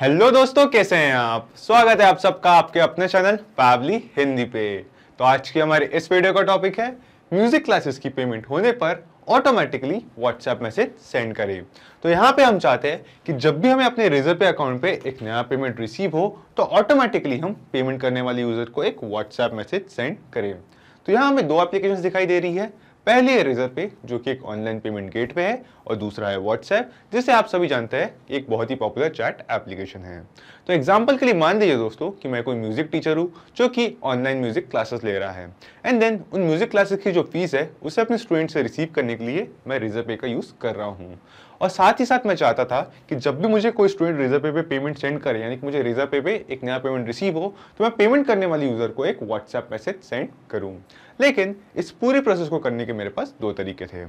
hello दोस्तों कैसे हैं आप स्वागत है आप सबका आपके अपने चैनल पावली हिंदी पे तो आज की हमारे इस वीडियो का टॉपिक है म्यूजिक क्लासेस की पेमेंट होने पर ऑटोमेटिकली व्हाट्सएप मैसेज सेंड करें तो यहाँ पे हम चाहते हैं कि जब भी हमें अपने रिजर्व पे अकाउंट पे एक नया पेमेंट रिसीव हो तो ऑटोमेटिकली हम पेमेंट करने वाले यूजर को एक व्हाट्सएप मैसेज सेंड करें तो यहाँ हमें दो एप्लीकेशन दिखाई दे रही है पहली है रिजर्व पे जो कि एक ऑनलाइन पेमेंट गेट पे है और दूसरा है व्हाट्सएप जिसे आप सभी जानते हैं एक बहुत ही पॉपुलर चैट एप्लीकेशन है तो एग्जाम्पल के लिए मान लीजिए दोस्तों कि मैं कोई म्यूजिक टीचर हूँ जो कि ऑनलाइन म्यूजिक क्लासेस ले रहा है एंड देन उन म्यूजिक क्लासेस की जो फीस है उसे अपने स्टूडेंट से रिसीव करने के लिए मैं रिजर्व पे का यूज़ कर रहा हूँ और साथ ही साथ मैं चाहता था कि जब भी मुझे कोई स्टूडेंट रिजर्व पे पे पेमेंट सेंड करे यानी कि मुझे रिजर्व पे पे एक नया पेमेंट रिसीव हो तो मैं पेमेंट करने वाले यूज़र को एक व्हाट्सएप मैसेज सेंड करूँ लेकिन इस पूरी प्रोसेस को करने के मेरे पास दो तरीके थे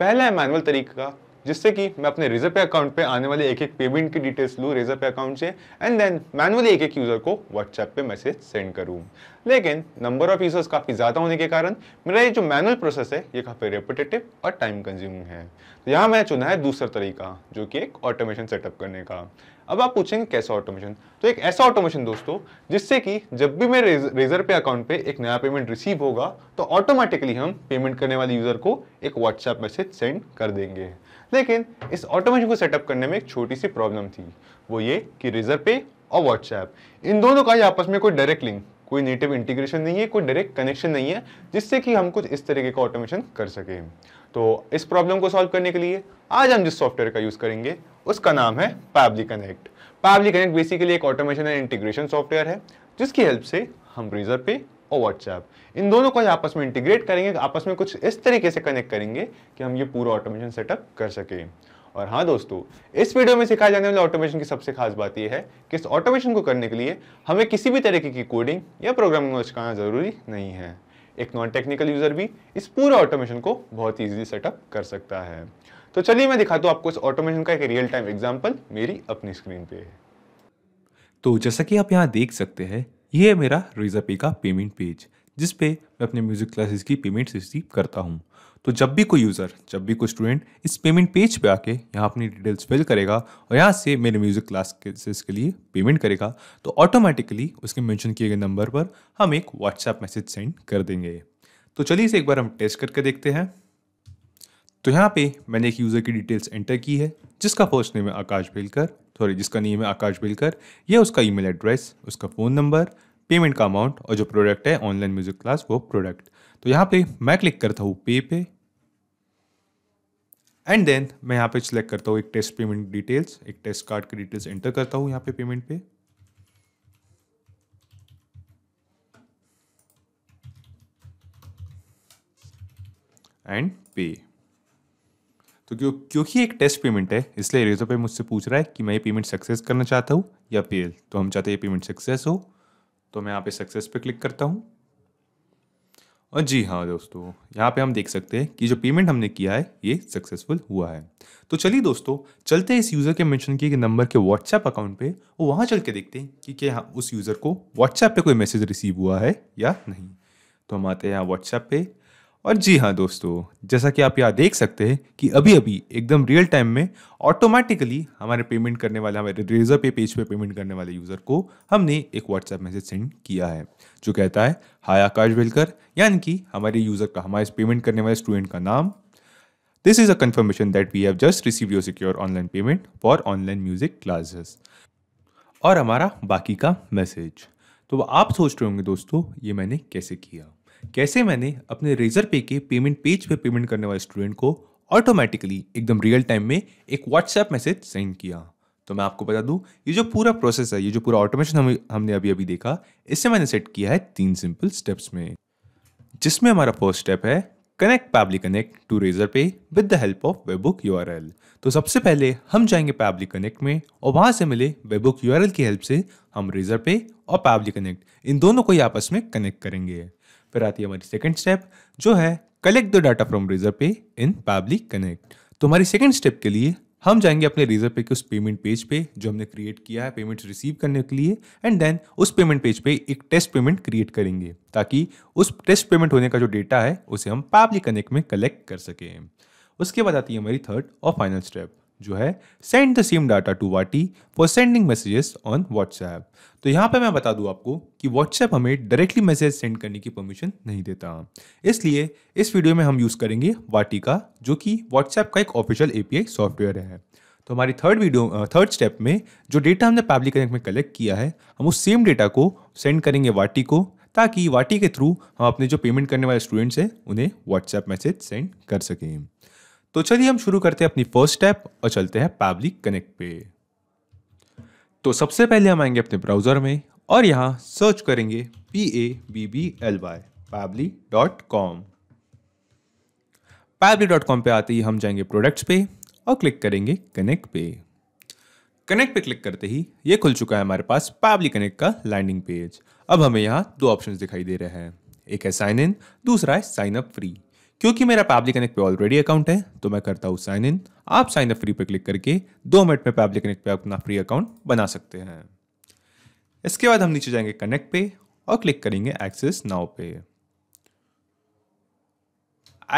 पहला है मैनुअल तरीका जिससे कि मैं अपने रिजर्व पे अकाउंट पे आने वाले एक एक पेमेंट की डिटेल्स लूँ रिजर्व पे अकाउंट से एंड देन मैनुअली एक एक यूज़र को व्हाट्सएप पे मैसेज सेंड करूँ लेकिन नंबर ऑफ़ यूज़र्स काफ़ी ज़्यादा होने के कारण मेरा ये जो मैनुअल प्रोसेस है ये काफ़ी रेपिटेटिव और टाइम कंज्यूमिंग है तो यहाँ मैंने चुना है दूसरा तरीका जो कि एक ऑटोमेशन सेटअप करने का अब आप पूछेंगे कैसा ऑटोमेशन तो एक ऐसा ऑटोमेशन दोस्तों जिससे कि जब भी मेरे रेजर पे अकाउंट पे एक नया पेमेंट रिसीव होगा तो ऑटोमेटिकली हम पेमेंट करने वाले यूज़र को एक व्हाट्सएप मैसेज सेंड कर देंगे लेकिन इस ऑटोमेशन को सेटअप करने में एक छोटी सी प्रॉब्लम थी वो ये कि रेजर पे और व्हाट्सएप इन दोनों का आपस में कोई डायरेक्ट लिंक कोई नेटिव इंटीग्रेशन नहीं है कोई डायरेक्ट कनेक्शन नहीं है जिससे कि हम कुछ इस तरीके का ऑटोमेशन कर सकें तो इस प्रॉब्लम को सॉल्व करने के लिए आज हम जिस सॉफ्टवेयर का यूज़ करेंगे उसका नाम है Pabbly connect Pabbly connect basically एक ऑटोमेशन एंड इंटीग्रेशन सॉफ्टवेयर है जिसकी हेल्प से हम ब्रीजर पे और व्हाट्सएप इन दोनों को आपस में इंटीग्रेट करेंगे आपस में कुछ इस तरीके से कनेक्ट करेंगे कि हम ये पूरा ऑटोमेशन सेटअप कर सकें और हाँ दोस्तों इस वीडियो में सिखाए जाने वाले ऑटोमेशन की सबसे खास बात यह है कि इस ऑटोमेशन को करने के लिए हमें किसी भी तरीके की कोडिंग या प्रोग्रामिंग नॉलेज जरूरी नहीं है एक नॉन टेक्निकल यूजर भी इस पूरे ऑटोमेशन को बहुत ईजिली सेटअप कर सकता है तो चलिए मैं दिखाता हूँ आपको इस ऑटोमेशन का एक रियल टाइम एग्जाम्पल मेरी अपनी स्क्रीन पे है तो जैसा कि आप यहाँ देख सकते हैं ये है मेरा रिजापे का पेमेंट पेज जिसपे मैं अपने म्यूज़िक क्लासेस की पेमेंट रिसीव करता हूँ तो जब भी कोई यूज़र जब भी कोई स्टूडेंट इस पेमेंट पेज पे आके यहाँ अपनी डिटेल्स फिल करेगा और यहाँ से मेरे म्यूज़िक क्लासेस के लिए पेमेंट करेगा तो ऑटोमेटिकली उसके मेंशन किए गए नंबर पर हम एक व्हाट्सएप मैसेज सेंड कर देंगे तो चलिए इसे एक बार हम टेस्ट करके देखते हैं तो यहाँ पे मैंने एक यूज़र की डिटेल्स एंटर की है जिसका फर्स्ट नेम है आकाश भेलकर सॉरी जिसका नेम है आकाश भेलकर यह उसका ई एड्रेस उसका फ़ोन नंबर पेमेंट का अमाउंट और जो प्रोडक्ट है ऑनलाइन म्यूज़िक क्लास वो प्रोडक्ट तो यहाँ पे मैं क्लिक करता हूँ पे पे एंड देन मैं यहाँ पे सिलेक्ट करता हूँ एक टेस्ट पेमेंट डिटेल्स एक टेस्ट कार्ड की डिटेल्स एंटर करता हूँ यहाँ पे पेमेंट पे एंड पे तो क्यों क्योंकि एक टेस्ट पेमेंट है इसलिए रेजो पे मुझसे पूछ रहा है कि मैं ये पेमेंट सक्सेस करना चाहता हूँ या फेल तो हम चाहते हैं ये पेमेंट सक्सेस हो तो मैं यहाँ पे सक्सेस पे क्लिक करता हूँ और जी हाँ दोस्तों यहाँ पे हम देख सकते हैं कि जो पेमेंट हमने किया है ये सक्सेसफुल हुआ है तो चलिए दोस्तों चलते हैं इस यूज़र के मेंशन किए गए नंबर के व्हाट्सएप अकाउंट पे और वहाँ चल के देखते हैं कि क्या उस यूज़र को व्हाट्सएप पे कोई मैसेज रिसीव हुआ है या नहीं तो हम आते हैं यहाँ व्हाट्सएप पर और जी हाँ दोस्तों जैसा कि आप यहाँ देख सकते हैं कि अभी अभी एकदम रियल टाइम में ऑटोमेटिकली हमारे पेमेंट करने वाले हमारे रेजर पे पेज पे पेमेंट करने वाले यूज़र को हमने एक व्हाट्सएप मैसेज सेंड किया है जो कहता है हाय आकाश वेलकर यानी कि हमारे यूज़र का हमारे पेमेंट करने वाले स्टूडेंट का नाम this is a confirmation that we have just receive your secure online payment for online music classes और हमारा बाकी का मैसेज तो आप सोच रहे होंगे दोस्तों ये मैंने कैसे किया कैसे मैंने अपने रेजर पे के पेमेंट पेज पे पेमेंट करने वाले स्टूडेंट को ऑटोमेटिकली एकदम रियल टाइम में एक व्हाट्सएप मैसेज सेंड किया तो मैं आपको बता दूं ये जो पूरा प्रोसेस है ये जो पूरा ऑटोमेशन हम हमने अभी अभी देखा इससे मैंने सेट किया है तीन सिंपल स्टेप्स में जिसमें हमारा फर्स्ट स्टेप है connect Pabbly connect to Razorpay with the help of webhook U तो सबसे पहले हम जाएंगे पैबली कनेक्ट में और वहाँ से मिले वेबुक यू की हेल्प से हम रेजर पे और पैबली कनेक्ट इन दोनों को ही आपस में कनेक्ट करेंगे फिर आती है हमारी सेकेंड स्टेप जो है collect the data from Razorpay in public connect तो हमारी सेकेंड स्टेप के लिए हम जाएंगे अपने रेजर पे के उस पेमेंट पेज पे जो हमने क्रिएट किया है पेमेंट्स रिसीव करने के लिए एंड देन उस पेमेंट पेज पे एक टेस्ट पेमेंट क्रिएट करेंगे ताकि उस टेस्ट पेमेंट होने का जो डेटा है उसे हम पब्लिक कनेक्ट में कलेक्ट कर सकें उसके बाद आती है हमारी थर्ड और फाइनल स्टेप जो है send the same data to वाटी for sending messages on WhatsApp तो यहाँ पे मैं बता दूँ आपको कि व्हाट्सएप हमें डायरेक्टली मैसेज सेंड करने की परमिशन नहीं देता इसलिए इस वीडियो में हम यूज़ करेंगे वाटी का जो कि व्हाट्सएप का एक ऑफिशियल ए सॉफ्टवेयर है तो हमारी थर्ड वीडियो थर्ड स्टेप में जो डेटा हमने पब्लिक कनेक्ट में कलेक्ट किया है हम उस सेम डेटा को सेंड करेंगे वाटी को ताकि वाटी के थ्रू हम अपने जो पेमेंट करने वाले स्टूडेंट्स हैं उन्हें व्हाट्सएप मैसेज सेंड कर सकें तो चलिए हम शुरू करते हैं अपनी फर्स्ट स्टेप और चलते हैं पैबली कनेक्ट पे तो सबसे पहले हम आएंगे अपने ब्राउज़र में और यहाँ सर्च करेंगे P A B B L Y Pabbly dot com Pabbly dot com पर आते ही हम जाएंगे प्रोडक्ट्स पे और क्लिक करेंगे कनेक्ट पे कनेक्ट पे क्लिक करते ही ये खुल चुका है हमारे पास पैबली कनेक्ट का लैंडिंग पेज अब हमें यहाँ दो ऑप्शन दिखाई दे रहे हैं एक है साइन इन दूसरा है साइन अप फ्री क्योंकि मेरा पैबली कनेक्ट पे ऑलरेडी अकाउंट है तो मैं करता हूँ साइन इन आप साइन अप फ्री पे क्लिक करके दो मिनट में पैबली कनेक्ट पे अपना फ्री अकाउंट बना सकते हैं इसके बाद हम नीचे जाएंगे कनेक्ट पे और क्लिक करेंगे एक्सेस नाव पे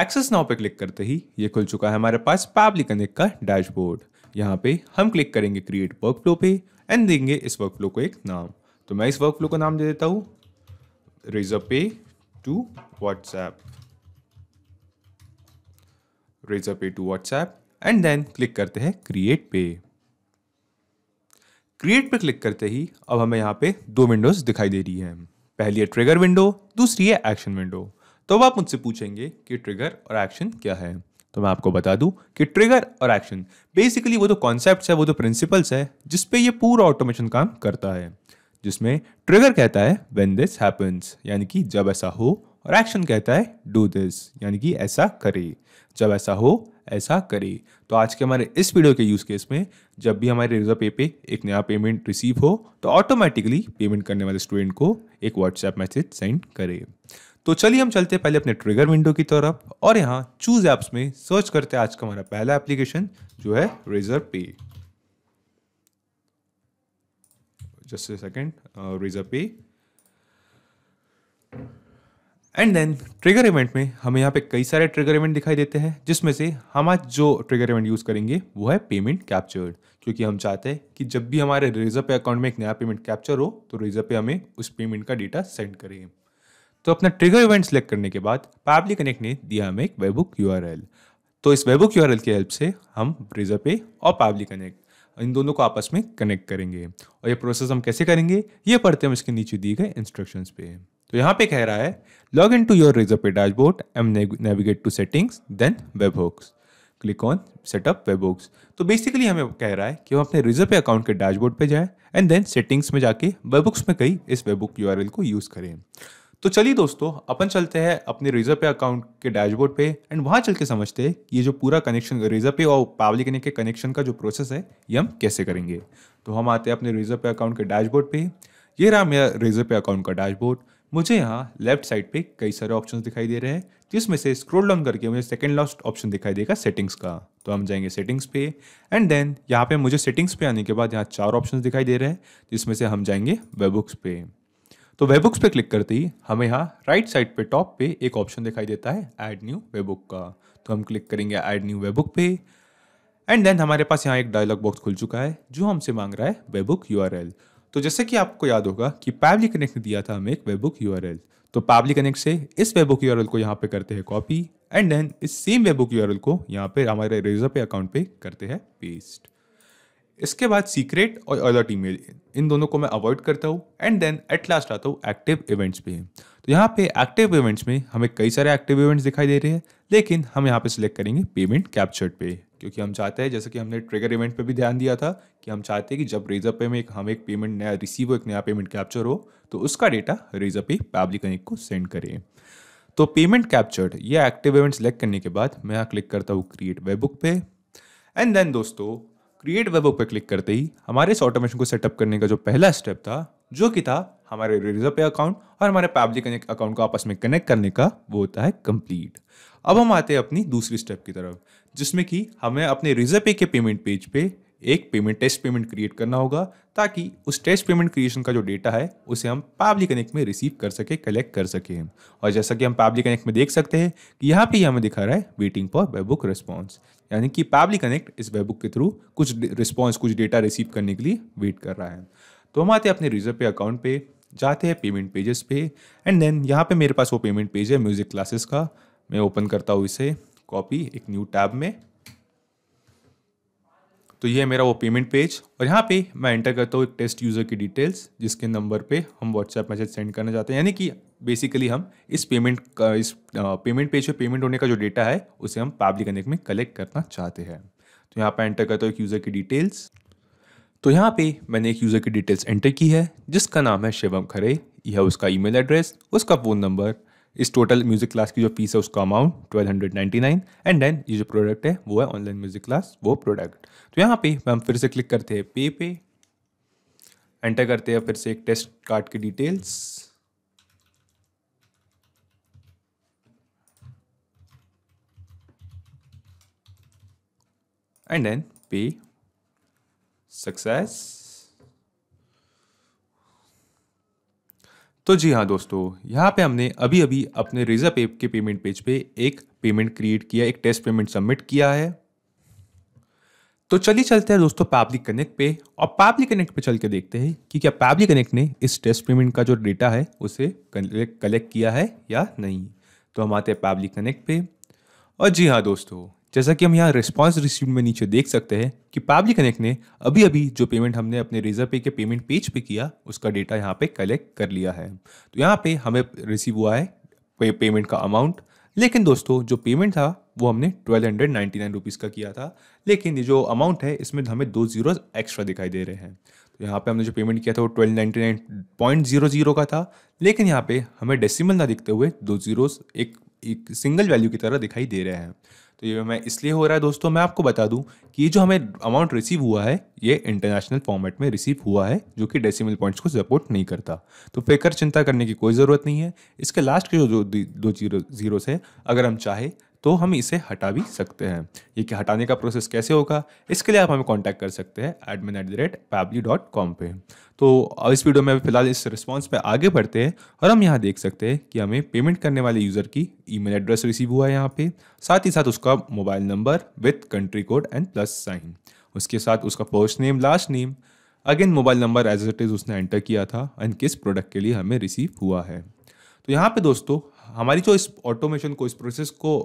एक्सेस नाव पे क्लिक करते ही ये खुल चुका है हमारे पास पैबली कनेक्ट का डैशबोर्ड यहाँ पे हम क्लिक करेंगे क्रिएट वर्क फ्लो पे एंड देंगे इस वर्क फ्लो को एक नाम तो मैं इस वर्क फ्लो का नाम दे देता हूँ Razorpay to WhatsApp Razorpay to WhatsApp and then click करते हैं क्रिएट पे क्रिएट पे क्लिक करते ही अब हमें यहाँ पे दो विंडोज़ दिखाई दे रही हैं पहली है ट्रिगर विंडो दूसरी है एक्शन विंडो तो अब आप मुझसे पूछेंगे कि ट्रिगर और एक्शन क्या है तो मैं आपको बता दूं कि ट्रिगर और एक्शन बेसिकली वो तो कॉन्सेप्ट है वो तो प्रिंसिपल्स है जिसपे ये पूरा ऑटोमेशन काम करता है जिसमें ट्रिगर कहता है वेन दिस हैपेंस यानी कि जब ऐसा हो और एक्शन कहता है डू दिस यानी कि ऐसा करे जब ऐसा हो ऐसा करे तो आज के हमारे इस वीडियो के यूज़ केस में जब भी हमारे रिजर्व पे पे एक नया पेमेंट रिसीव हो तो ऑटोमेटिकली पेमेंट करने वाले स्टूडेंट को एक व्हाट्सएप मैसेज सेंड करे तो चलिए हम चलते हैं पहले अपने ट्रिगर विंडो की तरफ और यहाँ चूज ऐप्स में सर्च करते हैं आज का हमारा पहला एप्लीकेशन जो है Razorpay just second Razorpay and then trigger event में हमें यहाँ पे कई सारे ट्रिगर इवेंट दिखाई देते हैं जिसमें से हम आज जो ट्रिगर इवेंट यूज़ करेंगे वो है पेमेंट कैप्चर्ड क्योंकि हम चाहते हैं कि जब भी हमारे रेजर पे अकाउंट में एक नया पेमेंट कैप्चर हो तो रेजर पे हमें उस पेमेंट का डेटा सेंड करें तो अपना ट्रिगर इवेंट सेलेक्ट करने के बाद पैबली कनेक्ट ने दिया हमें एक वेबुक यू तो इस वेबुक यू की हेल्प से हम रेजर पे और पैबली कनेक्ट इन दोनों को आपस में कनेक्ट करेंगे और ये प्रोसेस हम कैसे करेंगे ये पढ़ते हैं इसके नीचे दिए गए इंस्ट्रक्शन पे तो यहाँ पे कह रहा है log in to your Razorpay dashboard and navigate to settings then webhooks click on setup webhooks तो बेसिकली हमें कह रहा है कि हम अपने रिजर्व अकाउंट के डैशबोर्ड पे जाए एंड देन सेटिंग्स में जाके वेब बुक्स में कहीं इस वेब बुक यू को यूज़ करें तो चलिए दोस्तों अपन चलते हैं अपने रेजर पे अकाउंट के डैशबोर्ड पे एंड वहाँ चल के समझते हैं कि ये जो पूरा कनेक्शन रेजर पे और कनेक्ट के कनेक्शन का जो प्रोसेस है ये हम कैसे करेंगे तो हम आते हैं अपने रेजर पे अकाउंट के डैशबोर्ड पे ये रहा मेरा रेजर पे अकाउंट का डैशबोर्ड मुझे यहाँ लेफ्ट साइड पे कई सारे ऑप्शंस दिखाई दे रहे हैं जिसमें से स्क्रोल डाउन करके मुझे सेकंड लास्ट ऑप्शन दिखाई देगा सेटिंग्स का तो हम जाएंगे सेटिंग्स पे एंड देन यहाँ पे मुझे सेटिंग्स पे आने के बाद यहाँ चार ऑप्शंस दिखाई दे रहे हैं जिसमें से हम जाएंगे वेबुक्स पे तो वेब बुक्स पे क्लिक करते ही हमें यहाँ राइट साइड पे टॉप पे एक ऑप्शन दिखाई देता है ऐड न्यू वेब बुक का तो हम क्लिक करेंगे ऐड न्यू वेब बुक पे एंड देन हमारे पास यहाँ एक डायलॉग बॉक्स खुल चुका है जो हमसे मांग रहा है वेब बुक यू तो जैसे कि आपको याद होगा कि पैबली कनेक्ट ने दिया था हमें एक वेब बुक यू तो पैबली कनेक्ट से इस वेब बुक यू को यहाँ पे करते हैं कॉपी एंड देन इस सेम वेब बुक यू को यहाँ पे हमारे रेजर पे अकाउंट पे करते हैं पेस्ट इसके बाद सीक्रेट और अलर्ट ईमेल इन दोनों को मैं अवॉइड करता हूँ एंड देन एट लास्ट आता हूँ एक्टिव इवेंट्स पे तो यहाँ पे एक्टिव इवेंट्स में हमें कई सारे एक्टिव इवेंट्स दिखाई दे रहे हैं लेकिन हम यहाँ पे सिलेक्ट करेंगे पेमेंट कैप्चर्ड पे क्योंकि हम चाहते हैं जैसे कि हमने ट्रिगर इवेंट पे भी ध्यान दिया था कि हम चाहते हैं कि जब रेजर पे में एक हम एक पेमेंट नया रिसीव हो एक नया पेमेंट कैप्चर हो तो उसका data Razorpay Pabbly connect को सेंड करें तो पेमेंट कैप्चर्ड ये एक्टिव इवेंट सेलेक्ट करने के बाद मैं यहाँ क्लिक करता हूँ क्रिएट वेबबुक पे एंड देन दोस्तों क्रिएट वेब पर क्लिक करते ही हमारे इस ऑटोमेशन को सेटअप करने का जो पहला स्टेप था जो कि था हमारे रिजर्व पे अकाउंट और हमारे पैबली कनेक्ट अकाउंट को आपस में कनेक्ट करने का वो होता है कंप्लीट अब हम आते हैं अपनी दूसरी स्टेप की तरफ जिसमें कि हमें अपने रिजर्व पे के पेमेंट पेज पे एक पेमेंट टेस्ट पेमेंट क्रिएट करना होगा ताकि उस टेस्ट पेमेंट क्रिएशन का जो डेटा है उसे हम पाबली कनेक्ट में रिसीव कर सके कलेक्ट कर सके और जैसा कि हम पाबली कनेक्ट में देख सकते हैं कि यहाँ पे हमें दिखा रहा है वेटिंग फॉर वेबुक रिस्पॉन्स यानी कि पाबली कनेक्ट इस वेबुक के थ्रू कुछ रिस्पॉन्स कुछ डेटा रिसीव करने के लिए वेट कर रहा है तो हम आते हैं अपने रिजर्व पे अकाउंट पे जाते हैं पेमेंट पेजेस पे एंड देन यहाँ पे मेरे पास वो पेमेंट पेज है म्यूज़िक क्लासेस का मैं ओपन करता हूँ इसे कॉपी एक न्यू टैब में तो ये है मेरा वो पेमेंट पेज और यहाँ पे मैं एंटर करता हूँ एक टेस्ट यूज़र की डिटेल्स जिसके नंबर पे हम व्हाट्सएप मैसेज सेंड करना चाहते हैं यानी कि बेसिकली हम इस पेमेंट का इस पेमेंट पेज पे पेमेंट होने का जो डेटा है उसे हम पब्लिक कनेक्ट में कलेक्ट करना चाहते हैं तो यहाँ पर एंटर करता हूँ एक यूज़र की डिटेल्स तो यहाँ पे मैंने एक यूज़र की डिटेल्स एंटर की है जिसका नाम है शिवम खरे यह उसका ईमेल एड्रेस उसका फ़ोन नंबर इस टोटल म्यूजिक क्लास की जो फीस है उसका amount twelve hundred ninety nine and then ये जो प्रोडक्ट है वो है ऑनलाइन म्यूजिक क्लास वो प्रोडक्ट तो यहाँ पे हम फिर से क्लिक करते हैं पे पे एंटर करते हैं फिर से एक टेस्ट कार्ड की details and then pay success तो जी हाँ दोस्तों यहाँ पे हमने अभी अभी अपने रिजर्व पे के पेमेंट पेज पे एक पेमेंट क्रिएट किया एक टेस्ट पेमेंट सबमिट किया है तो चलिए चलते हैं दोस्तों पैबली कनेक्ट पे और पैबली कनेक्ट पे चल के देखते हैं कि क्या पैबली कनेक्ट ने इस टेस्ट पेमेंट का जो डेटा है उसे कलेक्ट किया है या नहीं तो हम आते हैं पैबली कनेक्ट पे और जी हाँ दोस्तों जैसा कि हम यहाँ रिस्पॉन्स रिसीव में नीचे देख सकते हैं कि पैबली कनेक्ट ने अभी अभी जो पेमेंट हमने अपने रेजर पे के पेमेंट पेज पे किया उसका डेटा यहाँ पे कलेक्ट कर लिया है तो यहाँ पे हमें रिसीव हुआ है पे, पेमेंट का अमाउंट लेकिन दोस्तों जो पेमेंट था वो हमने twelve hundred ninety nine rupees का किया था लेकिन ये जो अमाउंट है इसमें हमें दो जीरो एक्स्ट्रा दिखाई दे रहे हैं तो यहाँ पे हमने जो पेमेंट किया था वो twelve ninety nine point zero zero का था लेकिन यहाँ पे हमें डेसिमल ना दिखते हुए दो जीरो एक एक सिंगल वैल्यू की तरह दिखाई दे रहे हैं तो ये मैं इसलिए हो रहा है दोस्तों मैं आपको बता दूं कि ये जो हमें अमाउंट रिसीव हुआ है ये इंटरनेशनल फॉर्मेट में रिसीव हुआ है जो कि डेसिमल पॉइंट्स को सपोर्ट नहीं करता तो फिकर चिंता करने की कोई ज़रूरत नहीं है इसके लास्ट के जो दो जीरो जीरोस है अगर हम चाहें तो हम इसे हटा भी सकते हैं ये कि हटाने का प्रोसेस कैसे होगा इसके लिए आप हमें कॉन्टैक्ट कर सकते हैं admin at the rate Pabbly dot com पर तो इस वीडियो में फिलहाल इस रिस्पॉन्स पर आगे बढ़ते हैं और हम यहाँ देख सकते हैं कि हमें पेमेंट करने वाले यूज़र की ईमेल एड्रेस रिसीव हुआ है यहाँ पे साथ ही साथ उसका mobile number with country code and plus sign उसके साथ उसका first name last name again mobile number as it is उसने एंटर किया था एंड किस प्रोडक्ट के लिए हमें रिसीव हुआ है तो यहाँ पे दोस्तों हमारी जो इस ऑटोमेशन को इस प्रोसेस को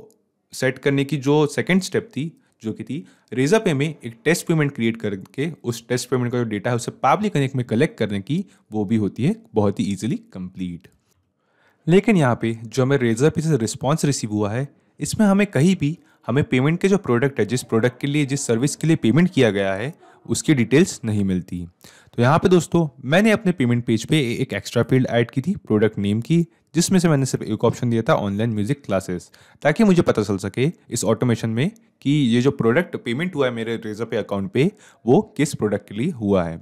सेट करने की जो सेकेंड स्टेप थी जो कि थी रेजा पे में एक टेस्ट पेमेंट क्रिएट करके उस टेस्ट पेमेंट का जो डेटा है उसे पावली कनेक्ट में कलेक्ट करने की वो भी होती है बहुत ही ईजिली कंप्लीट लेकिन यहाँ पे जो हमें रेज़ा पे से रिस्पॉन्स रिसीव हुआ है इसमें हमें कहीं भी हमें पेमेंट के जो प्रोडक्ट है जिस प्रोडक्ट के लिए जिस सर्विस के लिए पेमेंट किया गया है उसकी डिटेल्स नहीं मिलती तो यहाँ पे दोस्तों मैंने अपने पेमेंट पेज पे एक एक्स्ट्रा फील्ड ऐड की थी प्रोडक्ट नेम की जिसमें से मैंने सिर्फ एक ऑप्शन दिया था ऑनलाइन म्यूज़िक क्लासेस ताकि मुझे पता चल सके इस ऑटोमेशन में कि ये जो प्रोडक्ट पेमेंट हुआ है मेरे रेजर पे अकाउंट पे वो किस प्रोडक्ट के लिए हुआ है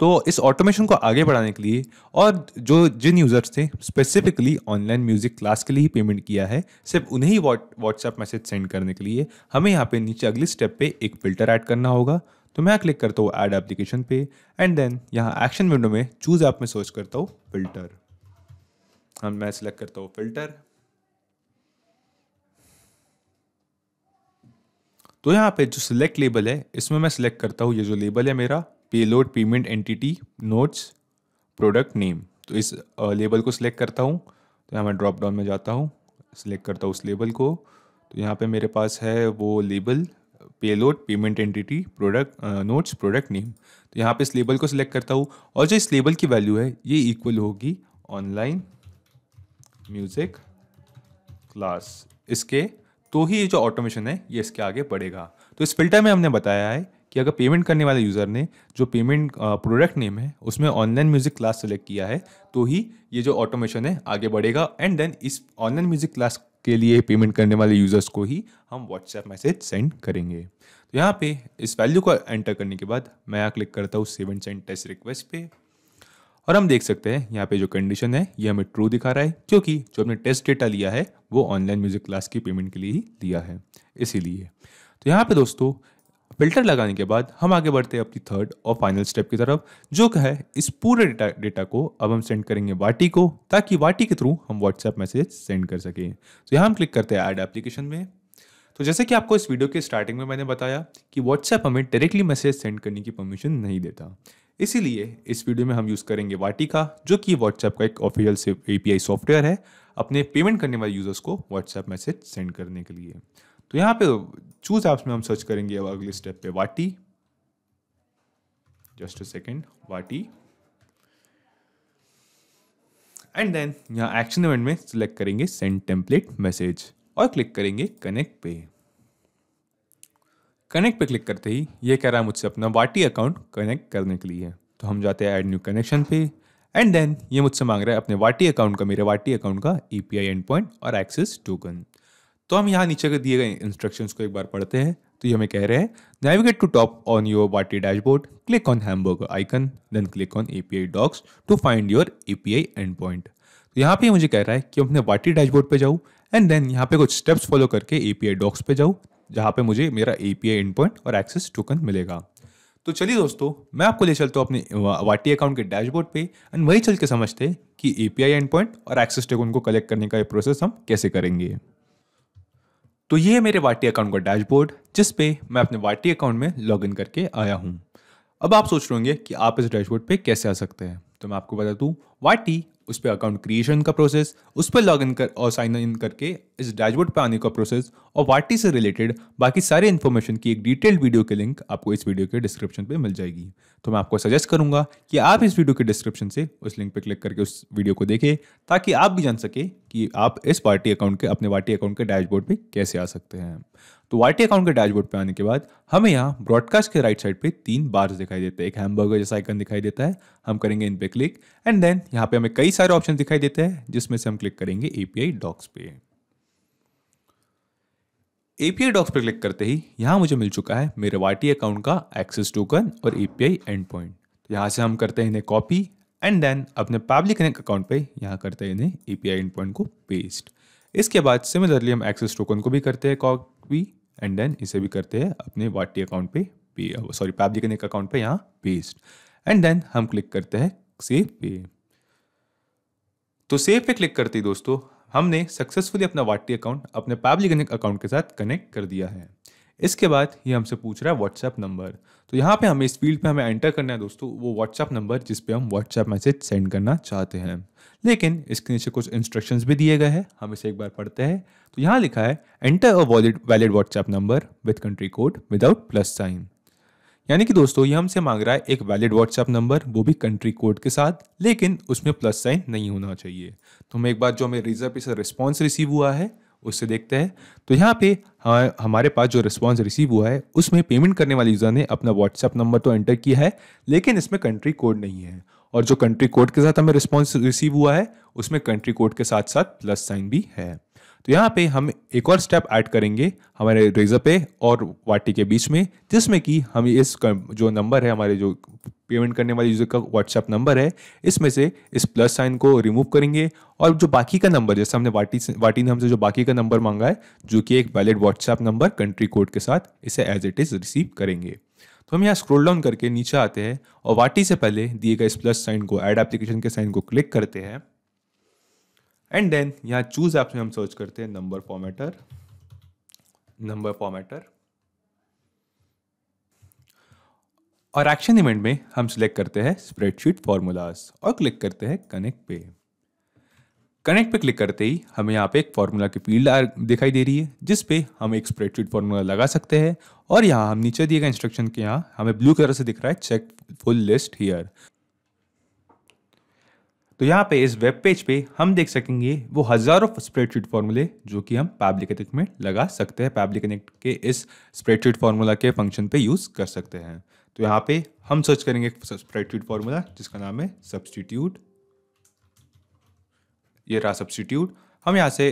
तो इस ऑटोमेशन को आगे बढ़ाने के लिए और जो जिन यूज़र्स थे स्पेसिफिकली ऑनलाइन म्यूज़िक क्लास के लिए ही पेमेंट किया है सिर्फ उन्हें ही व्हाट्सएप मैसेज सेंड करने के लिए हमें यहाँ पे नीचे अगले स्टेप पे एक फ़िल्टर ऐड करना होगा तो मैं क्लिक करता हूँ ऐड एप्लीकेशन पे एंड देन यहाँ एक्शन विंडो में चूज़ ऐप में सर्च करता हूँ फ़िल्टर हम मैं सिलेक्ट करता हूँ फिल्टर तो यहाँ पे जो सिलेक्ट लेबल है इसमें मैं सिलेक्ट करता हूँ ये जो लेबल है मेरा payload payment entity notes product name तो इस लेबल को सिलेक्ट करता हूँ तो यहाँ मैं ड्रॉप डाउन में जाता हूँ सिलेक्ट करता हूँ उस लेबल को तो यहाँ पे मेरे पास है वो label payload payment entity product notes product name तो यहाँ पे इस लेबल को सिलेक्ट करता हूँ और जो इस लेबल की वैल्यू है ये इक्वल होगी ऑनलाइन म्यूज़िक क्लास इसके तो ही ये जो ऑटोमेशन है ये इसके आगे बढ़ेगा तो इस फिल्टर में हमने बताया है कि अगर पेमेंट करने वाले यूज़र ने जो पेमेंट प्रोडक्ट नेम है उसमें ऑनलाइन म्यूज़िक क्लास सेलेक्ट किया है तो ही ये जो ऑटोमेशन है आगे बढ़ेगा एंड देन इस ऑनलाइन म्यूज़िक क्लास के लिए पेमेंट करने वाले यूज़र्स को ही हम व्हाट्सएप मैसेज सेंड करेंगे तो यहाँ पे इस वैल्यू को एंटर करने के बाद मैं यहाँ क्लिक करता हूँ सेवन सेंड टेस्ट रिक्वेस्ट पे और हम देख सकते हैं यहाँ पे जो कंडीशन है ये हमें ट्रू दिखा रहा है क्योंकि जो हमने टेस्ट डेटा लिया है वो ऑनलाइन म्यूजिक क्लास की पेमेंट के लिए ही लिया है इसीलिए तो यहाँ पे दोस्तों फिल्टर लगाने के बाद हम आगे बढ़ते हैं अपनी थर्ड और फाइनल स्टेप की तरफ जो क्या है इस पूरे डेटा डेटा को अब हम सेंड करेंगे वाटी को ताकि वाटी के थ्रू हम व्हाट्सएप मैसेज सेंड कर सकें तो यहाँ हम क्लिक करते हैं ऐड एप्लीकेशन में तो जैसे कि आपको इस वीडियो के स्टार्टिंग में मैंने बताया कि व्हाट्सएप हमें डायरेक्टली मैसेज सेंड करने की परमिशन नहीं देता इसीलिए इस वीडियो में हम यूज़ करेंगे वाटिका जो कि व्हाट्सएप का एक ऑफिशियल से ए सॉफ्टवेयर है अपने पेमेंट करने वाले यूज़र्स को व्हाट्सएप मैसेज सेंड करने के लिए तो यहाँ पे चूज़ ऐप्स में हम सर्च करेंगे अब अगले स्टेप पे वाटी जस्ट अ सेकेंड वाटी एंड देन यहाँ एक्शन इवेंट में सिलेक्ट करेंगे सेंड टेम्पलेट मैसेज और क्लिक करेंगे कनेक्ट पे कनेक्ट पे क्लिक करते ही ये कह रहा है मुझसे अपना वाटी अकाउंट कनेक्ट करने के लिए तो हम जाते हैं ऐड न्यू कनेक्शन पे एंड देन ये मुझसे मांग रहा है अपने वाटी अकाउंट का मेरे वाटी अकाउंट का A P I endpoint और एक्सेस टोकन तो हम यहाँ नीचे के दिए गए इंस्ट्रक्शन को एक बार पढ़ते हैं तो ये हमें कह रहे हैं navigate to top on your वाटी dashboard click on hamburger icon then click on A P I docs to find your A P I endpoint तो यहाँ पे मुझे कह रहा है कि अपने वाटी डैशबोर्ड पे जाऊँ एंड देन यहाँ पे कुछ स्टेप्स फॉलो करके ए पी आई डॉक्स पे जाऊँ जहाँ पे मुझे मेरा ए पी आई इन और एक्सेस टोकन मिलेगा तो चलिए दोस्तों मैं आपको ले चलता हूँ अपने वाटी अकाउंट के डैशबोर्ड पे एंड वही चल के समझते हैं कि ए पी आई एंड और एक्सेस टोकन को कलेक्ट करने का ये प्रोसेस हम कैसे करेंगे तो ये है मेरे वाटी अकाउंट का डैशबोर्ड जिस पे मैं अपने वाटी अकाउंट में लॉग करके आया हूँ अब आप सोच रहे होंगे कि आप इस डैशबोर्ड पे कैसे आ सकते हैं तो मैं आपको बता दूँ वाटी उस पर अकाउंट क्रिएशन का प्रोसेस उस पर लॉग इन कर और साइन इन करके इस डैशबोर्ड पर आने का प्रोसेस और वाटी से रिलेटेड बाकी सारे इन्फॉर्मेशन की एक डिटेल्ड वीडियो के लिंक आपको इस वीडियो के डिस्क्रिप्शन पे मिल जाएगी तो मैं आपको सजेस्ट करूंगा कि आप इस वीडियो के डिस्क्रिप्शन से उस लिंक पर क्लिक करके उस वीडियो को देखें ताकि आप भी जान सके कि आप इस वाई अकाउंट के अपने वाई अकाउंट के डैशबोर्ड पे कैसे आ सकते हैं तो वाई अकाउंट के डैशबोर्ड पे आने के बाद हमें यहाँ ब्रॉडकास्ट के राइट साइड पे तीन बार्स दिखाई देते हैं एक हैमबर्गर जैसा आइकन दिखाई देता है हम करेंगे इन पे क्लिक एंड देन यहाँ पे हमें कई सारे ऑप्शन दिखाई देते हैं जिसमें से हम क्लिक करेंगे एपीआई डॉक्स पे एपीआई डॉक्स पर क्लिक करते ही यहाँ मुझे मिल चुका है मेरे वाई अकाउंट का एक्सेस टोकन और एपीआई एंड पॉइंट यहाँ से हम करते हैं इन्हें कॉपी एंड देन अपने पब्लिक कनेक्ट अकाउंट पे यहाँ करते हैं इन्हें ए पी आई पॉइंट को पेस्ट इसके बाद सिमिलरली हम एक्सेस टोकन को भी करते हैं कॉपी एंड देन इसे भी करते हैं अपने वाटी अकाउंट पे सॉरी पब्लिक कनेक्ट अकाउंट पे यहाँ पेस्ट एंड देन हम क्लिक करते हैं सेव तो पे तो सेव पे क्लिक करते ही दोस्तों हमने सक्सेसफुली अपना वाटी अकाउंट अपने पब्लिक कनेक्ट अकाउंट के साथ कनेक्ट कर दिया है इसके बाद ये हमसे पूछ रहा है व्हाट्सएप नंबर तो यहाँ पे हमें इस फील्ड पे हमें एंटर करना है दोस्तों वो व्हाट्सएप नंबर जिस पे हम व्हाट्सएप मैसेज सेंड करना चाहते हैं लेकिन इसके नीचे कुछ इंस्ट्रक्शंस भी दिए गए हैं हम इसे एक बार पढ़ते हैं तो यहाँ लिखा है enter a valid valid WhatsApp number with country code without plus sign यानी कि दोस्तों ये हमसे मांग रहा है एक वैलिड व्हाट्सएप नंबर वो भी कंट्री कोड के साथ लेकिन उसमें प्लस साइन नहीं होना चाहिए तो हमें एक बार जो हमें रिजर्व से रिस्पॉन्स रिसीव हुआ है उससे देखते हैं तो यहाँ पे हमारे पास जो रिस्पॉन्स रिसीव हुआ है उसमें पेमेंट करने वाले यूज़र ने अपना व्हाट्सएप नंबर तो एंटर किया है लेकिन इसमें कंट्री कोड नहीं है और जो कंट्री कोड के साथ हमें रिस्पॉन्स रिसीव हुआ है उसमें कंट्री कोड के साथ साथ प्लस साइन भी है तो यहाँ पे हम एक और स्टेप ऐड करेंगे हमारे रेजर पे और वाटी के बीच में जिसमें कि हम इस जो नंबर है हमारे जो पेमेंट करने वाले यूज़र का व्हाट्सएप नंबर है इसमें से इस प्लस साइन को रिमूव करेंगे और जो बाकी का नंबर जैसे हमने वाटी वाटी ने हमसे जो बाकी का नंबर मांगा है जो कि एक valid WhatsApp number country code के साथ इसे एज इट इज़ रिसीव करेंगे तो हम यहाँ स्क्रोल डाउन करके नीचे आते हैं और वाटी से पहले दिए गए इस प्लस साइन को एड एप्लीकेशन के साइन को क्लिक करते हैं एंड देन यहाँ चूज ऐप में हम सर्च करते हैं नंबर फॉर्मेटर नंबर फॉर्मेटर और एक्शन इवेंट में हम सिलेक्ट करते हैं स्प्रेडशीट फॉर्मूलाज और क्लिक करते हैं कनेक्ट पे कनेक्ट पे क्लिक करते ही हमें यहाँ पे एक फार्मूला की फील्ड दिखाई दे रही है जिस पे हम एक स्प्रेडशीट फार्मूला लगा सकते हैं और यहाँ हम नीचे दिए गए इंस्ट्रक्शन के यहाँ हमें ब्लू कलर से दिख रहा है चेक फुल लिस्ट हियर तो यहाँ पे इस वेब पेज पे हम देख सकेंगे वो हज़ारों स्प्रेडशीट फॉर्मूले जो कि हम पैबली कनेक्ट में लगा सकते हैं पैबली कनेक्ट के इस स्प्रेडशीट फार्मूला के फंक्शन पे यूज़ कर सकते हैं तो यहाँ पे हम सर्च करेंगे एक स्प्रेडशीट फार्मूला जिसका नाम है सब्सटीट्यूट ये रहा सब्सटीट्यूट हम यहाँ से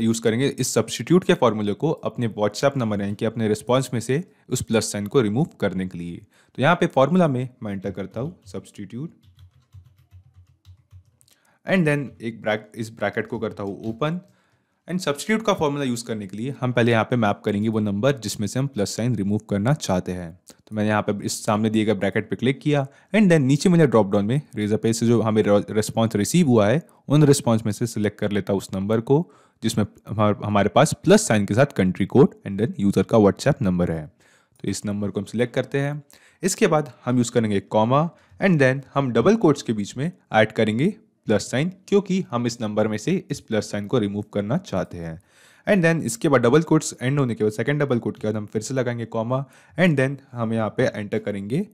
यूज़ करेंगे इस सब्सटीट्यूट के फॉर्मूले को अपने व्हाट्सएप नंबर यानी कि अपने रिस्पॉन्स में से उस प्लस साइन को रिमूव करने के लिए तो यहाँ पे फॉर्मूला में मैं एंटर करता हूँ सब्सटीट्यूट एंड देन एक ब्रैक इस ब्रैकेट को करता हूँ ओपन एंड सब्सिट्यूट का फॉर्मूला यूज़ करने के लिए हम पहले यहाँ पे मैप करेंगे वो नंबर जिसमें से हम प्लस साइन रिमूव करना चाहते हैं तो मैंने यहाँ पे इस सामने दिए गए ब्रैकेट पे क्लिक किया एंड देन नीचे मैंने ड्रॉप डाउन में रेजा पे से जो हमें रिस्पॉन्स रिसीव हुआ है उन रिस्पॉन्स में से सिलेक्ट कर लेता उस नंबर को जिसमें हमारे पास प्लस साइन के साथ country code and then user का व्हाट्सएप नंबर है तो इस नंबर को हम सिलेक्ट करते हैं इसके बाद हम यूज़ करेंगे कॉमा एंड देन हम डबल कोड्स के बीच में ऐड करेंगे प्लस साइन क्योंकि हम इस नंबर में से इस प्लस साइन को रिमूव करना चाहते हैं एंड देन इसके बाद डबल कोट्स एंड होने के बाद सेकेंड डबल कोट के बाद हम फिर से लगाएंगे कॉमा एंड देन हम यहाँ पे एंटर करेंगे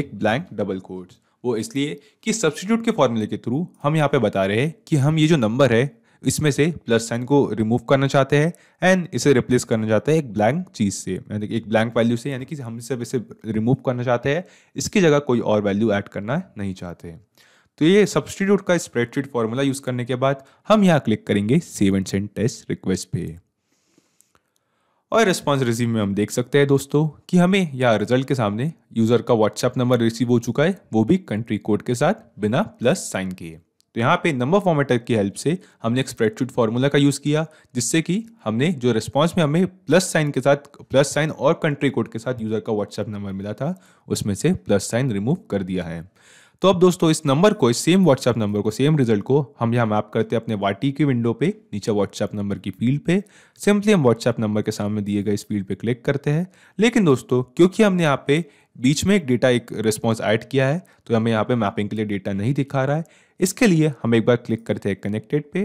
एक ब्लैंक डबल कोट्स वो इसलिए कि सब्सटीट्यूट के फॉर्मूले के थ्रू हम यहाँ पे बता रहे हैं कि हम ये जो नंबर है इसमें से प्लस साइन को रिमूव करना चाहते हैं एंड इसे रिप्लेस करना चाहते हैं एक ब्लैंक चीज़ से यानी एक ब्लैंक वैल्यू से यानी कि हम सब इसे रिमूव करना चाहते हैं इसकी जगह कोई और वैल्यू ऐड करना नहीं चाहते हैं तो ये सब्सटीट्यूट का स्प्रेडशीट फॉर्मूला यूज करने के बाद हम यहाँ क्लिक करेंगे save and send test request पे और रिस्पॉन्स रिसीव में हम देख सकते हैं दोस्तों कि हमें यहाँ रिजल्ट के सामने यूज़र का व्हाट्सएप नंबर रिसीव हो चुका है वो भी कंट्री कोड के साथ बिना प्लस साइन किए तो यहाँ पे नंबर फॉर्मेटर की हेल्प से हमने एक स्प्रेडशीट फॉर्मूला का यूज़ किया जिससे कि हमने जो रिस्पॉन्स में हमें प्लस साइन के साथ प्लस साइन और कंट्री कोड के साथ यूज़र का व्हाट्सएप नंबर मिला था उसमें से प्लस साइन रिमूव कर दिया है तो अब दोस्तों इस नंबर को इस सेम व्हाट्सएप नंबर को सेम रिजल्ट को हम यहाँ मैप करते हैं अपने वाटी की विंडो पे नीचे व्हाट्सएप नंबर की फील्ड पे सिंपली हम व्हाट्सएप नंबर के सामने दिए गए इस फील्ड पे क्लिक करते हैं लेकिन दोस्तों क्योंकि हमने यहाँ पे बीच में एक डेटा एक रिस्पॉन्स ऐड किया है तो हमें यहाँ पे मैपिंग के लिए डेटा नहीं दिखा रहा है इसके लिए हम एक बार क्लिक करते हैं कनेक्टेड पे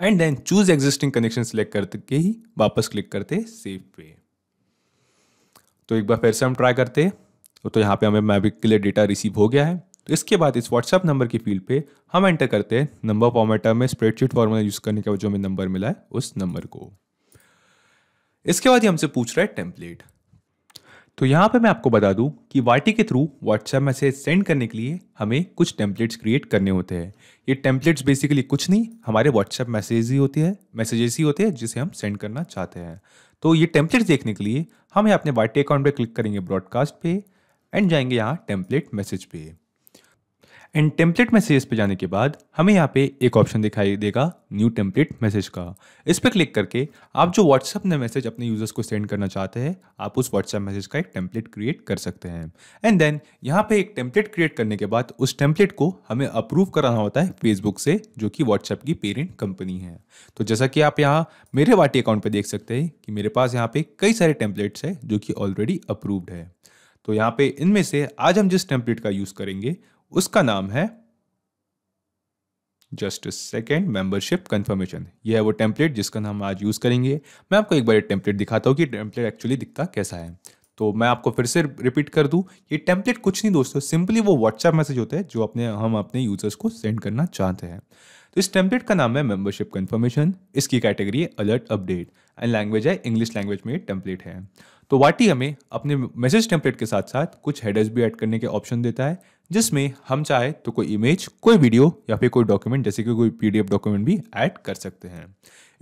and then choose existing connection select करके ही वापस क्लिक करते सेव पे तो एक बार फिर से हम ट्राई करते हैं तो, तो यहाँ पे हमें मैबिक के लिए डेटा रिसीव हो गया है तो इसके बाद इस व्हाट्सएप नंबर की फील्ड पे हम एंटर करते हैं नंबर फॉर्मेटर में स्प्रेडशीट फॉर्मूला यूज़ करने के बाद जो हमें नंबर मिला है उस नंबर को इसके बाद ये हमसे पूछ रहा है टेम्पलेट तो यहाँ पे मैं आपको बता दूँ कि वाटी के थ्रू व्हाट्सएप मैसेज सेंड करने के लिए हमें कुछ टेम्पलेट्स क्रिएट करने होते हैं ये टेम्पलेट्स बेसिकली कुछ नहीं हमारे व्हाट्सएप मैसेज ही होते हैं मैसेजेस ही होते हैं जिसे हम सेंड करना चाहते हैं तो ये टेम्पलेट्स देखने के लिए हम अपने वाटी अकाउंट पर क्लिक करेंगे ब्रॉडकास्ट पर एंड जाएंगे यहाँ टेम्पलेट मैसेज पे एंड टेम्पलेट मैसेजेस पे जाने के बाद हमें यहाँ पे एक ऑप्शन दिखाई देगा न्यू टेम्पलेट मैसेज का इस पर क्लिक करके आप जो व्हाट्सअप में मैसेज अपने यूज़र्स को सेंड करना चाहते हैं आप उस व्हाट्सएप मैसेज का एक टेम्पलेट क्रिएट कर सकते हैं एंड देन यहाँ पे एक टेम्पलेट क्रिएट करने के बाद उस टेम्पलेट को हमें अप्रूव कराना होता है फेसबुक से जो कि व्हाट्सएप की पेरेंट कंपनी है तो जैसा कि आप यहाँ मेरे वाटी अकाउंट पर देख सकते हैं कि मेरे पास यहाँ पे कई सारे टेम्पलेट्स हैं जो कि ऑलरेडी अप्रूव्ड है तो यहाँ पे इनमें से आज हम जिस टेम्पलेट का यूज करेंगे उसका नाम है जस्ट सेकेंड मेंबरशिप कंफर्मेशन ये है वो टेम्पलेट जिसका नाम आज यूज़ करेंगे मैं आपको एक बार टेम्पलेट दिखाता हूँ कि टेम्पलेट एक्चुअली दिखता कैसा है तो मैं आपको फिर से रिपीट कर दूं ये टेम्पलेट कुछ नहीं दोस्तों सिंपली वो व्हाट्सएप मैसेज होता है जो अपने हम अपने यूजर्स को सेंड करना चाहते हैं तो इस टेम्पलेट का नाम है मेंबरशिप कंफर्मेशन इसकी कैटेगरी है अलर्ट अपडेट एंड लैंग्वेज है इंग्लिश लैंग्वेज में ये टेम्पलेट है तो वाटी हमें अपने मैसेज टेम्पलेट के साथ साथ कुछ हेडर्स भी ऐड करने के ऑप्शन देता है जिसमें हम चाहे तो कोई इमेज कोई वीडियो या फिर कोई डॉक्यूमेंट जैसे कि कोई पी डॉक्यूमेंट भी ऐड कर सकते हैं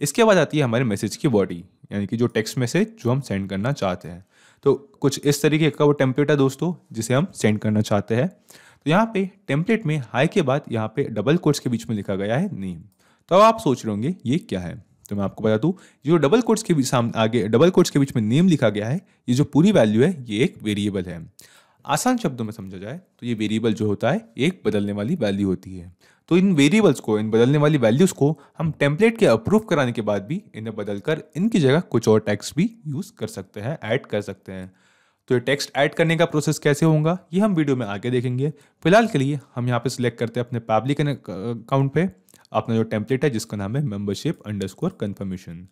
इसके बाद आती है हमारे मैसेज की बॉडी यानी कि जो टेक्स्ट मैसेज जो हम सेंड करना चाहते हैं तो कुछ इस तरीके का वो टेम्पलेट है दोस्तों जिसे हम सेंड करना चाहते हैं तो यहाँ पे टेम्पलेट में हाई के बाद यहाँ पे डबल कोर्स के बीच में लिखा गया है नेम तो अब आप सोच रहे होंगे ये क्या है तो मैं आपको बता दूँ ये जो डबल कोट्स के बीच आगे डबल कोट्स के बीच में नेम लिखा गया है ये जो पूरी वैल्यू है ये एक वेरिएबल है आसान शब्दों में समझा जाए तो ये वेरिएबल जो होता है एक बदलने वाली वैल्यू होती है तो इन वेरिएबल्स को इन बदलने वाली वैल्यूज़ को हम टेम्पलेट के अप्रूव कराने के बाद भी इन्हें बदलकर इनकी जगह कुछ और टैक्स भी यूज़ कर सकते हैं ऐड कर सकते हैं तो ये टेक्स्ट ऐड करने का प्रोसेस कैसे होगा ये हम वीडियो में आगे देखेंगे फिलहाल के लिए हम यहाँ पे सिलेक्ट करते हैं अपने पब्लिक अकाउंट पे अपना जो टेम्पलेट है जिसका नाम है मेंबरशिप अंडर स्कोर कन्फर्मेशन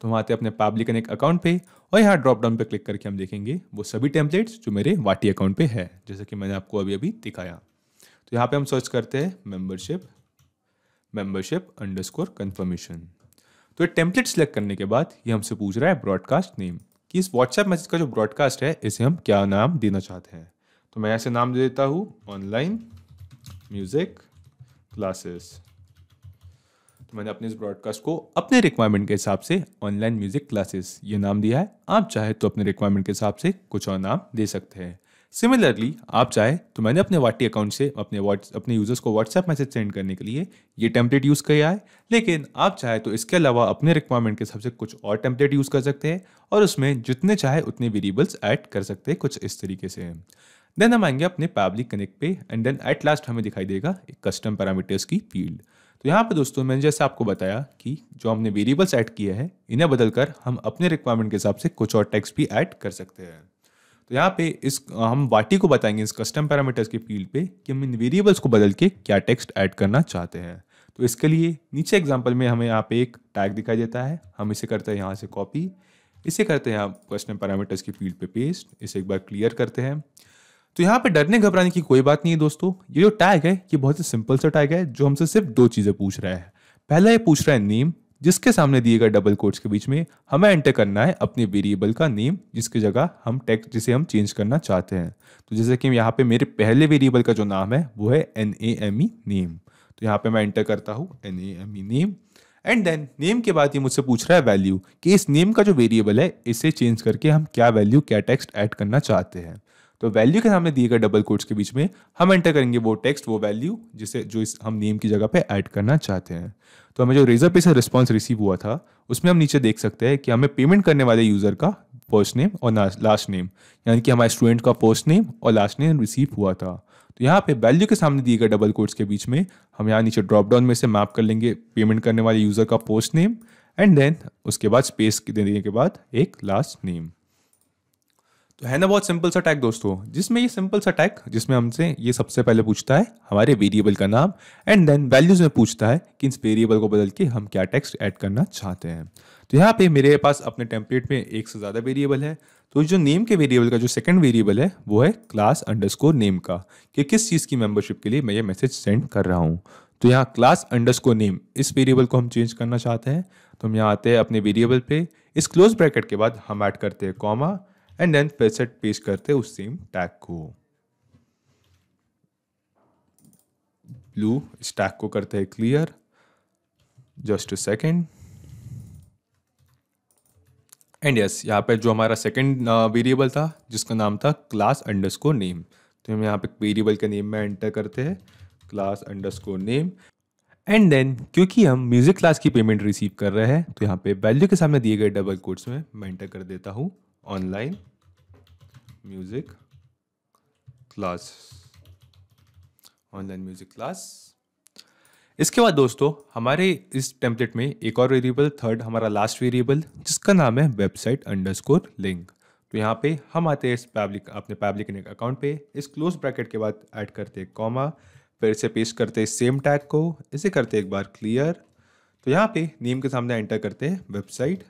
तो हम आते हैं अपने पब्लिक कनेक्ट अकाउंट पे और यहाँ ड्रॉप डाउन पे क्लिक करके हम देखेंगे वो सभी टेम्पलेट्स जो मेरे वाटी अकाउंट पे है जैसे कि मैंने आपको अभी अभी दिखाया तो यहाँ पे हम सर्च करते हैं membership membership underscore confirmation तो ये टेम्पलेट सेलेक्ट करने के बाद ये हमसे पूछ रहा है ब्रॉडकास्ट नेम कि इस व्हाट्सएप मैसेज का जो ब्रॉडकास्ट है इसे हम क्या नाम देना चाहते हैं तो मैं ऐसे नाम दे देता हूँ ऑनलाइन म्यूज़िक क्लासेस तो मैंने अपने इस ब्रॉडकास्ट को अपने रिक्वायरमेंट के हिसाब से ऑनलाइन म्यूजिक क्लासेस ये नाम दिया है आप चाहे तो अपने रिक्वायरमेंट के हिसाब से कुछ और नाम दे सकते हैं सिमिलरली आप चाहे तो मैंने अपने वाटी अकाउंट से अपने अपने यूज़र्स को व्हाट्सएप मैसेज सेंड करने के लिए ये टेम्पलेट यूज़ किया है लेकिन आप चाहे तो इसके अलावा अपने रिक्वायरमेंट के हिसाब से कुछ और टेम्पलेट यूज़ कर सकते हैं और उसमें जितने चाहे उतने वेरिएबल्स ऐड कर सकते हैं कुछ इस तरीके से देन हम आएंगे अपने पब्लिक कनेक्ट पे एंड देन एट लास्ट हमें दिखाई देगा एक कस्टम पैरामीटर्स की फील्ड तो यहाँ पर दोस्तों मैंने जैसे आपको बताया कि जो हमने वेरिएबल्स ऐड किए हैं इन्हें बदलकर हम अपने रिक्वायरमेंट के हिसाब से कुछ और टैक्स भी ऐड कर सकते हैं तो यहाँ पे इस हम वाटी को बताएंगे इस कस्टम पैरामीटर्स के फील्ड पे कि हम इन वेरिएबल्स को बदल के क्या टेक्स्ट ऐड करना चाहते हैं तो इसके लिए नीचे एग्जाम्पल में हमें यहाँ पे एक टैग दिखाई देता है हम इसे करते हैं यहाँ से कॉपी इसे करते हैं कस्टम पैरामीटर्स की फील्ड पे पेस्ट इसे एक बार क्लियर करते हैं तो यहाँ पे डरने घबराने की कोई बात नहीं है दोस्तों ये जो टैग है ये बहुत ही सिंपल सा टैग है जो हमसे सिर्फ दो चीज़ें पूछ रहा है पहला ये पूछ रहा है नेम जिसके सामने दिए गए डबल कोट्स के बीच में हमें एंटर करना है अपने वेरिएबल का नेम जिसकी जगह हम टेक्स जिसे हम चेंज करना चाहते हैं तो जैसे कि यहाँ पे मेरे पहले वेरिएबल का जो नाम है वो है N A M E name तो यहाँ पे मैं एंटर करता हूँ N A M E name and then name के बाद ये मुझसे पूछ रहा है वैल्यू कि इस नेम का जो वेरिएबल है इसे चेंज करके हम क्या वैल्यू क्या टेक्स्ट ऐड करना चाहते हैं तो वैल्यू के सामने दिए गए डबल कोट्स के बीच में हम एंटर करेंगे वो टेक्स्ट वो वैल्यू जिसे जो इस हम नेम की जगह पे ऐड करना चाहते हैं तो हमें जो रेजर पे से रिस्पॉन्स रिसीव हुआ था उसमें हम नीचे देख सकते हैं कि हमें पेमेंट करने वाले यूज़र का फर्स्ट नेम और लास्ट नेम यानी कि हमारे स्टूडेंट का फर्स्ट नेम और लास्ट नेम रिसीव हुआ था तो यहाँ पे वैल्यू के सामने दिए गए डबल कोट्स के बीच में हम यहाँ नीचे ड्रॉप डाउन में से मैप कर लेंगे पेमेंट करने वाले यूज़र का फर्स्ट नेम एंड देन उसके बाद स्पेस देने के बाद एक लास्ट नेम तो है ना बहुत सिंपल सा टैग दोस्तों जिसमें ये सिंपल सा टैग जिसमें हमसे ये सबसे पहले पूछता है हमारे वेरिएबल का नाम एंड देन वैल्यूज में पूछता है कि इस वेरिएबल को बदल के हम क्या टेक्स्ट ऐड करना चाहते हैं तो यहाँ पे मेरे पास अपने टेम्पलेट में एक से ज़्यादा वेरिएबल है तो जो नेम के वेरिएबल का जो सेकंड वेरिएबल है वो है क्लास अंडरस्कोर नेम का कि किस चीज़ की मेंबरशिप के लिए मैं ये मैसेज सेंड कर रहा हूँ तो यहाँ क्लास अंडरस्कोर नेम इस वेरिएबल को हम चेंज करना चाहते हैं तो हम यहाँ आते हैं अपने वेरिएबल पे इस क्लोज ब्रैकेट के बाद हम ऐड करते हैं कॉमा एंड देन फिर से पेश करते उस सेम टैग को ब्लू इस टैग को करते हैं clear just second and yes यहाँ पर जो हमारा सेकेंड वेरिएबल uh, था जिसका नाम था क्लास अंडरस्कोर नेम तो हम यहाँ पे वेरिएबल के नेम में एंटर करते हैं class underscore name and then क्योंकि हम म्यूज़िक क्लास की पेमेंट रिसीव कर रहे हैं तो यहाँ पे वैल्यू के सामने दिए गए डबल कोड्स में मैं एंटर कर देता हूँ online music class online music class इसके बाद दोस्तों हमारे इस टेम्पलेट में एक और वेरिएबल थर्ड हमारा लास्ट वेरिएबल जिसका नाम है वेबसाइट अंडरस्कोर लिंक तो यहाँ पे हम आते हैं इस पब्लिक अपने पब्लिक अकाउंट पे इस क्लोज ब्रैकेट के बाद ऐड करते हैं कॉमा फिर इसे पेश करते हैं सेम टैग को इसे करते हैं एक बार क्लियर तो यहाँ पे नेम के सामने एंटर करते हैं website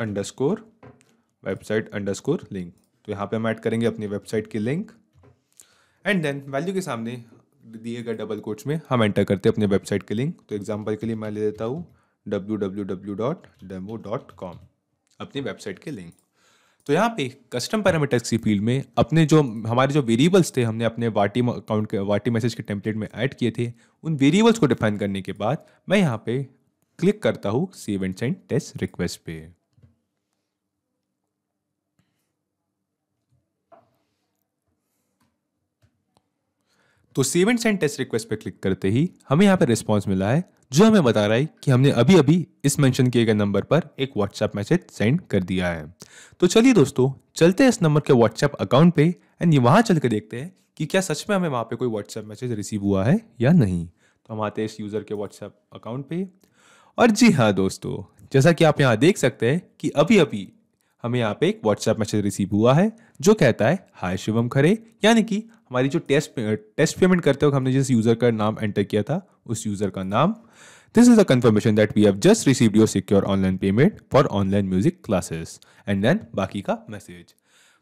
underscore website underscore link तो यहाँ पे हम ऐड करेंगे अपनी वेबसाइट की लिंक एंड देन वैल्यू के सामने दिए गए डबल कोट्स में हम एंटर करते हैं अपने वेबसाइट की लिंक तो एग्जाम्पल के लिए मैं ले लेता हूँ कॉम अपनी वेबसाइट के लिंक तो यहाँ पे कस्टम पैरामीटर्स की फील्ड में अपने जो हमारे जो वेरिएबल्स थे हमने अपने वाटी अकाउंट के वाटी मैसेज के टेम्पलेट में ऐड किए थे उन वेरिएबल्स को डिफाइन करने के बाद मैं यहाँ पे क्लिक करता हूँ save and send test request पे तो सेवन सेंड टेस्ट रिक्वेस्ट पे क्लिक करते ही हमें यहाँ पर रिस्पॉन्स मिला है जो हमें बता रहा है कि हमने अभी अभी इस मेंशन किए गए नंबर पर एक व्हाट्सएप मैसेज सेंड कर दिया है तो चलिए दोस्तों चलते हैं इस नंबर के व्हाट्सएप अकाउंट पे एंड ये वहाँ चल के देखते हैं कि क्या सच में हमें वहाँ पे कोई व्हाट्सएप मैसेज रिसीव हुआ है या नहीं तो हम आते हैं इस यूज़र के व्हाट्सएप अकाउंट पे और जी हाँ दोस्तों जैसा कि आप यहाँ देख सकते हैं कि अभी अभी हमें यहाँ पे एक व्हाट्सएप मैसेज रिसीव हुआ है जो कहता है हाय शिवम खरे यानी कि हमारी जो टेस्ट टेस्ट पेमेंट करते वक्त हमने जिस यूज़र का नाम एंटर किया था उस यूज़र का नाम this is a confirmation that we have just received your secure online payment for online music classes and then बाकी का मैसेज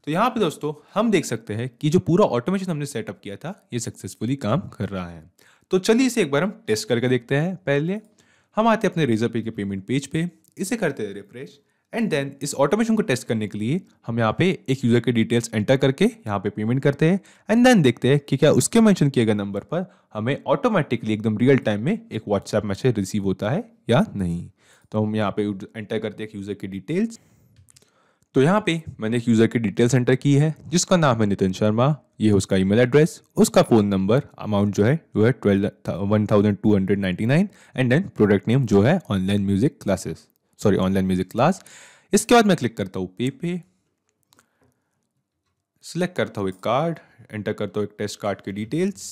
तो यहाँ पे दोस्तों हम देख सकते हैं कि जो पूरा ऑटोमेशन हमने सेटअप किया था ये सक्सेसफुली काम कर रहा है तो चलिए इसे एक बार हम टेस्ट करके देखते हैं पहले हम आते हैं अपने रेजर पे के पेमेंट पेज पे इसे करते हैं रिफ्रेश एंड देन इस ऑटोमेशन को टेस्ट करने के लिए हम यहाँ पे एक यूज़र के डिटेल्स एंटर करके यहाँ पे पेमेंट करते हैं एंड देन देखते हैं कि क्या उसके मेंशन किए गए नंबर पर हमें ऑटोमेटिकली एकदम रियल टाइम में एक व्हाट्सएप मैसेज रिसीव होता है या नहीं तो हम यहाँ पे एंटर करते हैं यूज़र की डिटेल्स तो यहाँ पे मैंने एक यूज़र की डिटेल्स एंटर की है जिसका नाम है नितिन शर्मा ये है उसका ईमेल एड्रेस उसका फ़ोन नंबर अमाउंट जो है वो है twelve one thousand two hundred ninety nine and then product name जो है online music classes sorry online music class इसके बाद मैं क्लिक करता हूँ पे पे सिलेक्ट करता हूँ एक कार्ड एंटर करता हूँ एक टेस्ट कार्ड की details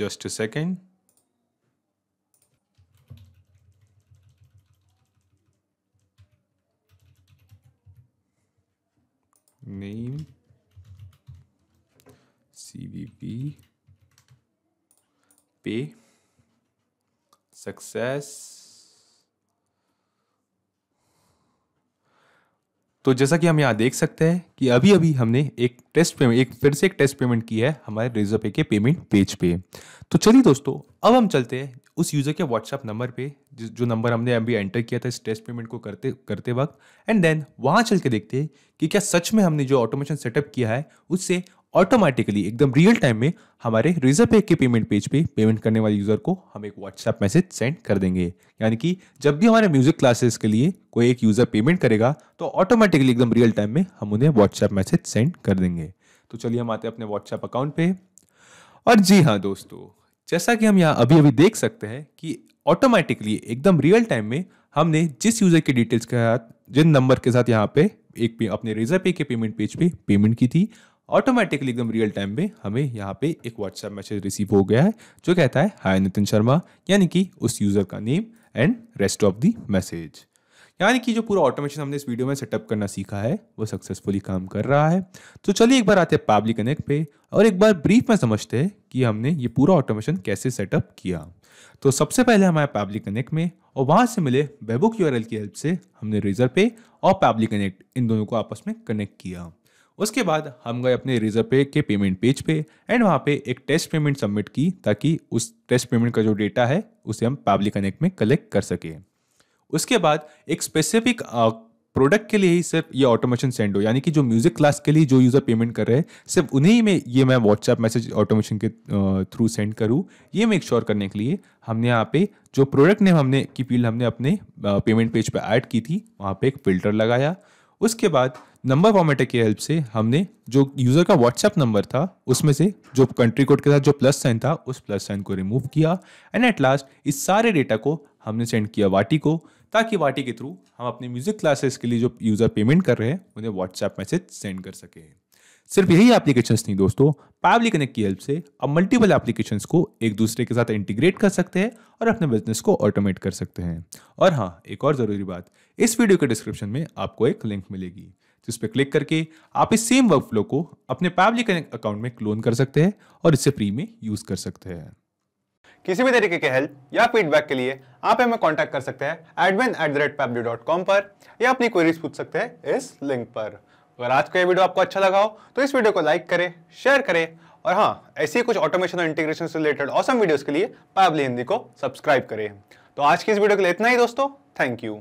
just a second name CVP पे सक्सेस तो जैसा कि हम यहाँ देख सकते हैं कि अभी अभी हमने एक टेस्ट पेमेंट एक फिर से एक टेस्ट पेमेंट की है हमारे रिजर्व पे के पेमेंट पेज पे तो चलिए दोस्तों अब हम चलते हैं उस यूज़र के व्हाट्सअप नंबर पे जो नंबर हमने अभी एंटर किया था इस टेस्ट पेमेंट को करते करते वक्त एंड देन वहाँ चल के देखते हैं कि क्या सच में हमने जो ऑटोमेशन सेटअप किया है उससे ऑटोमेटिकली एकदम रियल टाइम में हमारे रिजर्व पे के पेमेंट पेज पे पेमेंट करने वाले यूज़र को हम एक व्हाट्सएप मैसेज सेंड कर देंगे यानी कि जब भी हमारे म्यूज़िक क्लासेस के लिए कोई एक यूज़र पेमेंट करेगा तो ऑटोमेटिकली एकदम रियल टाइम में हम उन्हें व्हाट्सएप मैसेज सेंड कर देंगे तो चलिए हम आते हैं अपने व्हाट्सएप अकाउंट पे और जी हाँ दोस्तों जैसा कि हम यहाँ अभी अभी देख सकते हैं कि ऑटोमेटिकली एकदम रियल टाइम में हमने जिस यूज़र की डिटेल्स के साथ जिन नंबर के साथ यहाँ पे एक पे अपने रिजर्व पे के पेमेंट पेज पे पेमेंट की थी ऑटोमेटिकली एकदम रियल टाइम में हमें यहाँ पे एक व्हाट्सएप मैसेज रिसीव हो गया है जो कहता है हाय नितिन शर्मा यानी कि उस यूज़र का name and rest of the message यानी कि जो पूरा ऑटोमेशन हमने इस वीडियो में सेटअप करना सीखा है वो सक्सेसफुली काम कर रहा है तो चलिए एक बार आते हैं पब्लिक कनेक्ट पे और एक बार ब्रीफ में समझते हैं कि हमने ये पूरा ऑटोमेशन कैसे सेटअप किया तो सबसे पहले हमारे पब्लिक कनेक्ट में और वहाँ से मिले बेबुक यू की हेल्प से हमने रेजर पे और पब्लिक कनेक्ट इन दोनों को आपस में कनेक्ट किया उसके बाद हम गए अपने रिजर्व पे के पेमेंट पेज पे एंड वहाँ पे एक टेस्ट पेमेंट सबमिट की ताकि उस टेस्ट पेमेंट का जो डेटा है उसे हम पब्लिक कनेक्ट में कलेक्ट कर सकें उसके बाद एक स्पेसिफिक प्रोडक्ट के लिए ही सिर्फ ये ऑटोमेशन सेंड हो यानी कि जो म्यूजिक क्लास के लिए जो यूज़र पेमेंट कर रहे हैं सिर्फ उन्हीं में ये मैं व्हाट्सएप मैसेज ऑटोमेशन के थ्रू सेंड करूँ ये मेक श्योर करने के लिए हमने यहाँ पे जो प्रोडक्ट नेम हमने की फील्ड हमने अपने पेमेंट पेज पे ऐड की थी वहाँ पे एक फ़िल्टर लगाया उसके बाद नंबर फॉर्मेटर की हेल्प से हमने जो यूज़र का व्हाट्सएप नंबर था उसमें से जो कंट्री कोड के साथ जो प्लस साइन था उस प्लस साइन को रिमूव किया एंड एट लास्ट इस सारे डेटा को हमने सेंड किया वाटी को ताकि वाटी के थ्रू हम अपने म्यूज़िक क्लासेस के लिए जो यूज़र पेमेंट कर रहे हैं उन्हें व्हाट्सएप मैसेज सेंड कर सके सिर्फ यही एप्लीकेशंस नहीं दोस्तों पैबली कनेक्ट की हेल्प से आप मल्टीपल एप्लीकेशंस को एक दूसरे के साथ इंटीग्रेट कर सकते हैं और अपने बिजनेस को ऑटोमेट कर सकते हैं और हाँ एक और ज़रूरी बात इस वीडियो के डिस्क्रिप्शन में आपको एक लिंक मिलेगी तो इस पर क्लिक करके आप इस सेम वर्क फ्लो को अपने पैबली कनेक्ट अकाउंट में क्लोन कर सकते हैं और इसे फ्री में यूज कर सकते हैं किसी भी तरीके के हेल्प या फीडबैक के लिए आप हमें कांटेक्ट कर सकते हैं admin at the rate Pabbly dot com पर या अपनी क्वेरीज पूछ सकते हैं इस लिंक पर अगर आज का ये वीडियो आपको अच्छा लगा हो तो इस वीडियो को लाइक करें शेयर करें और हाँ ऐसी कुछ ऑटोमेशन और इंटीग्रेशन से रिलेटेड ऑसम वीडियोज के लिए पैबली हिंदी को सब्सक्राइब करें तो आज की इस वीडियो के लिए इतना ही दोस्तों थैंक यू